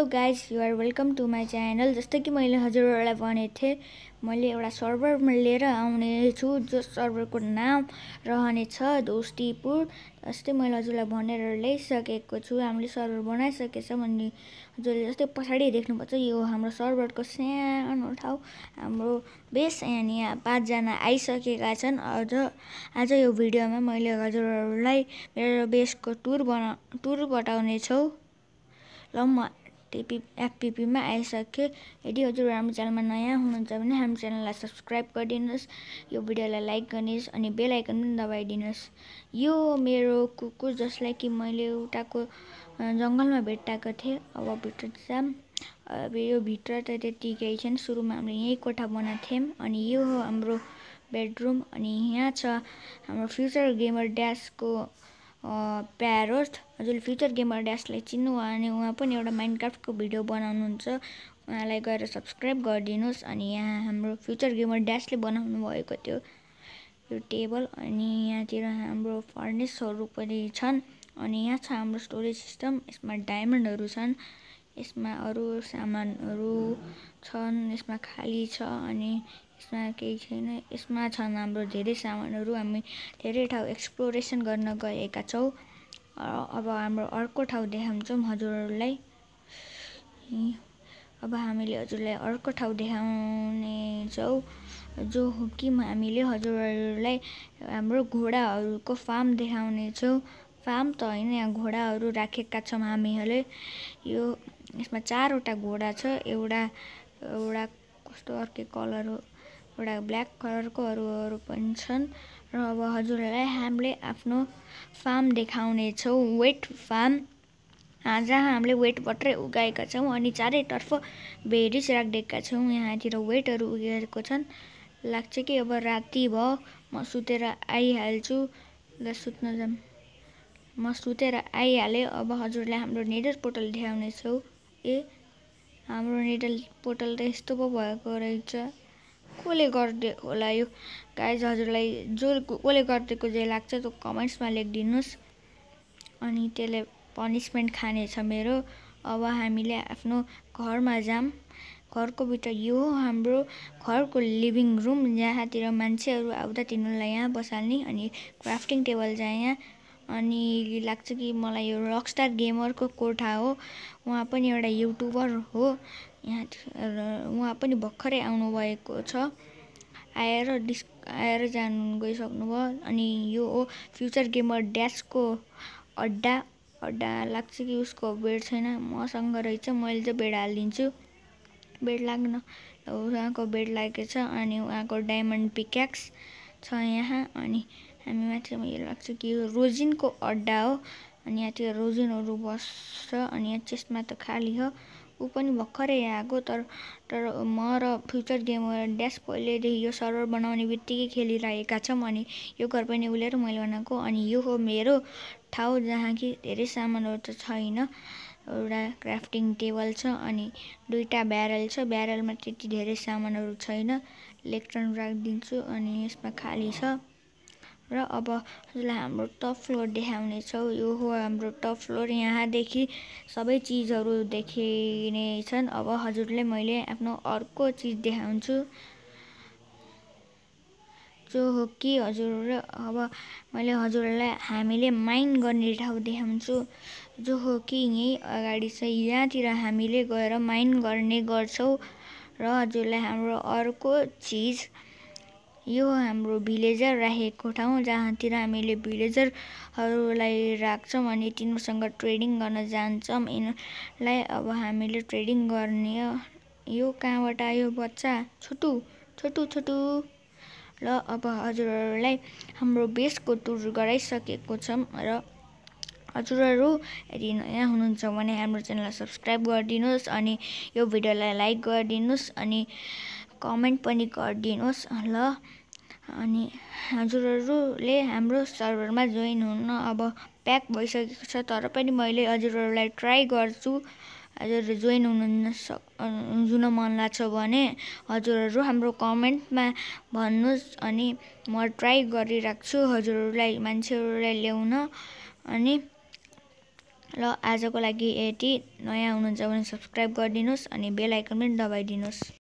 hello guys are welcome to my channel जस्तै कि मैले हजुरहरूलाई भनेको थिएँ मैले एउटा सर्भर लिएर आउने छु जो सर्भरको नाम रहनेछ दोस्तीपुर जस्तै मैले हजुरलाई भनेर ल्याइसकेको छु हामीले सर्भर बनाइसकेछ अनि हजुरले जस्तै पछाडि देख्नुपर्छ यो हाम्रो सर्भरको सानो ठाउँ हाम्रो बेस अनि पाँचजना आइसकेका छन् अझ आज यो भिडियोमा मैले हजुरहरूलाई मेरो बेसको टुर बना टुर बताउने छौँ ल म टिपी एफपिपीमा आइसक्यो यदि हजुर हाम्रो च्यानलमा नयाँ हुनुहुन्छ भने हाम्रो च्यानललाई सब्सक्राइब गरिदिनुहोस् यो भिडियोलाई लाइक गर्नुहोस् अनि बेल आइकन पनि दबाइदिनुहोस् यो मेरो कुकुर जसलाई कि मैले उताको जङ्गलमा भेटाएको थिएँ अब भित्र जाम अब यो भित्र त त्यति केही छैन सुरुमा हामीले यहीँ कोठा बनाएको थियौँ अनि यो हो हाम्रो बेडरुम अनि यहाँ छ हाम्रो फ्युचर गेमर ड्यासको प्यारोस्ट हजुरले फ्युचर गेमर ड्यासलाई चिन्नु अनि उहाँ पनि एउटा माइन्डक्राफ्टको भिडियो बनाउनुहुन्छ उहाँलाई गएर सब्सक्राइब गरिदिनुहोस् अनि यहाँ हाम्रो फ्युचर गेमर ड्यासले बनाउनु भएको त्यो यो टेबल अनि यहाँतिर हाम्रो फर्नेसहरू पनि छन् अनि यहाँ छ हाम्रो स्टोरेज सिस्टम यसमा डायमन्डहरू छन् यसमा अरू सामानहरू छन् यसमा खाली छ अनि यसमा केही छैन यसमा छन् हाम्रो धेरै सामानहरू हामी धेरै ठाउँ एक्सप्लोरेसन गर्न गएका छौँ अब हाम्रो अर्को ठाउँ देखाउँछौँ हजुरहरूलाई अब हामीले हजुरलाई अर्को ठाउँ देखाउने छौँ जो हो कि हामीले हजुरहरूलाई हाम्रो घोडाहरूको फार्म देखाउने छौँ फार्म त होइन यहाँ घोडाहरू राखेका छौँ हामीहरूले यो यसमा चारवटा घोडा छ एउटा एउटा कस्तो अर्कै कलर हो एउटा ब्ल्याक कलरको अरू अरू पनि छन् र अब हजुरहरूलाई हामीले आफ्नो फार्म देखाउनेछौँ वेट फार्म आज हामीले वेट मात्रै उगाएका छौँ अनि चारैतर्फ भेरिज राखिदिएका छौँ यहाँतिर वेटहरू उगेको छन् लाग्छ कि अब राति भयो म सुतेर आइहाल्छु ल सुत्न जाऊँ म सुतेर आइहालेँ अब हजुरले हाम्रो नेडल पोर्टल देखाउनेछौँ ए हाम्रो नेडल पोर्टल त यस्तो पो भएको रहेछ कसले गरिदिएको होला यो गाइज हजुरलाई जो कसले गरिदिएको जे लाग्छ त्यो कमेन्ट्समा लेखिदिनुहोस् अनि त्यसले पनिसमेन्ट खानेछ मेरो अब हामीले आफ्नो घरमा जाम घरको भित्र यो हो हाम्रो घरको लिभिङ रुम जहाँतिर मान्छेहरू आउँदा तिनीहरूलाई यहाँ बसाल्ने अनि क्राफ्टिङ टेबल चाहिँ यहाँ अनि लाग्छ कि मलाई यो रकस्टार गेमरको कोठा हो उहाँ पनि एउटा युट्युबर हो यहाँ उहाँ पनि भर्खरै आउनुभएको छ आएर डिस् आएर जानु गइसक्नुभयो अनि यो हो फ्युचर गेमर ड्यासको अड्डा अड्डा लाग्छ कि उसको बेड छैन मसँग रहेछ मैले चाहिँ बेड हालिदिन्छु बेड लाग्न उहाँको बेड लागेछ अनि उहाँको डायमन्ड पिक्याक्स छ यहाँ अनि हामी माथि यो लाग्छ कि यो रोजिनको अड्डा हो अनि यहाँतिर रोजिनहरू बस्छ अनि यहाँ चेस्टमा त खाली हो ऊ पनि भर्खरै यहाँ आएको तर तर म र फ्युचर गेमर ड्यास पहिल्यैदेखि यो सर्भर बनाउने बित्तिकै खेलिरहेका छौँ अनि यो घर पनि उसले र मैले बनाएको अनि यो हो मेरो ठाउँ जहाँ कि धेरै सामानहरू त छैन एउटा क्राफ्टिङ टेबल छ अनि दुईवटा ब्यारल छ ब्यारलमा त्यति धेरै सामानहरू छैन इलेक्ट्रोन राखिदिन्छु अनि यसमा खाली छ र अब हजुरलाई हाम्रो टप फ्लोर देखाउनेछौँ यो हो हाम्रो टप फ्लोर यहाँदेखि सबै चिजहरू देखिने छन् अब हजुरले मैले आफ्नो अर्को चिज देखाउँछु जो हो कि हजुर अब मैले हजुरहरूलाई हामीले माइन गर्ने ठाउँ देखाउँछु जो हो कि यहीँ अगाडि चाहिँ यहाँतिर हामीले गएर माइन गर्ने गर्छौँ र हजुरलाई हाम्रो अर्को चिज यो हाम्रो भिलेजर राखेको ठाउँ जहाँतिर हामीले भिलेजरहरूलाई राख्छौँ अनि तिनीहरूसँग ट्रेडिङ गर्न जान्छौँ यिनीहरूलाई अब हामीले ट्रेडिङ गर्ने यो कहाँबाट आयो बच्चा छोटु छोटु छोटु ल अब हजुरहरूलाई हाम्रो बेसको टुर गराइसकेको छौँ र हजुरहरू यदि नयाँ हुनुहुन्छ भने हाम्रो च्यानललाई सब्सक्राइब गरिदिनुहोस् अनि यो भिडियोलाई लाइक गरिदिनुहोस् अनि कमेन्ट पनि गरिदिनुहोस् ल अनि हजुरहरूले हाम्रो सर्भरमा जोइन हुन अब प्याक भइसकेको छ तर पनि मैले हजुरहरूलाई ट्राई गर्छु हजुरहरू जोइन हुन सक हुन मन लाग्छ भने हजुरहरू हाम्रो कमेन्टमा भन्नुहोस् अनि म ट्राई गरिराख्छु हजुरहरूलाई मान्छेहरूलाई ल्याउन अनि ल आजको लागि यति नयाँ हुनुहुन्छ भने सब्सक्राइब गरिदिनुहोस् अनि बेल आइकन पनि दबाइदिनुहोस्